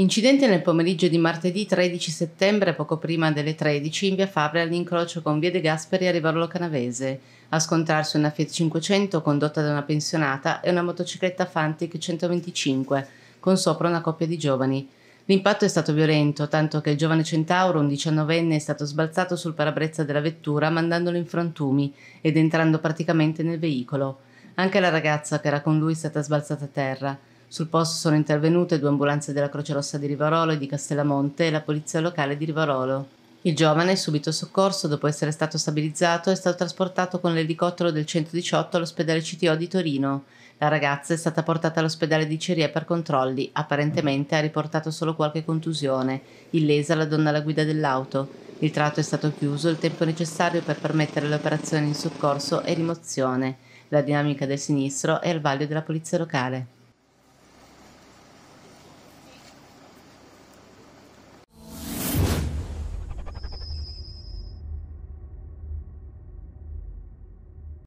Incidente nel pomeriggio di martedì 13 settembre, poco prima delle 13, in via Fabre all'incrocio con via De Gasperi a Rivarolo Canavese, a scontrarsi una Fiat 500 condotta da una pensionata e una motocicletta Fantic 125, con sopra una coppia di giovani. L'impatto è stato violento, tanto che il giovane centauro, un diciannovenne, è stato sbalzato sul parabrezza della vettura mandandolo in frantumi ed entrando praticamente nel veicolo. Anche la ragazza che era con lui è stata sbalzata a terra. Sul posto sono intervenute due ambulanze della Croce Rossa di Rivarolo e di Castellamonte e la polizia locale di Rivarolo. Il giovane, subito soccorso dopo essere stato stabilizzato, è stato trasportato con l'elicottero del 118 all'ospedale CTO di Torino. La ragazza è stata portata all'ospedale di Ceria per controlli. Apparentemente ha riportato solo qualche contusione, illesa la donna alla guida dell'auto. Il tratto è stato chiuso il tempo necessario per permettere le operazioni di soccorso e rimozione. La dinamica del sinistro è al vaglio della polizia locale.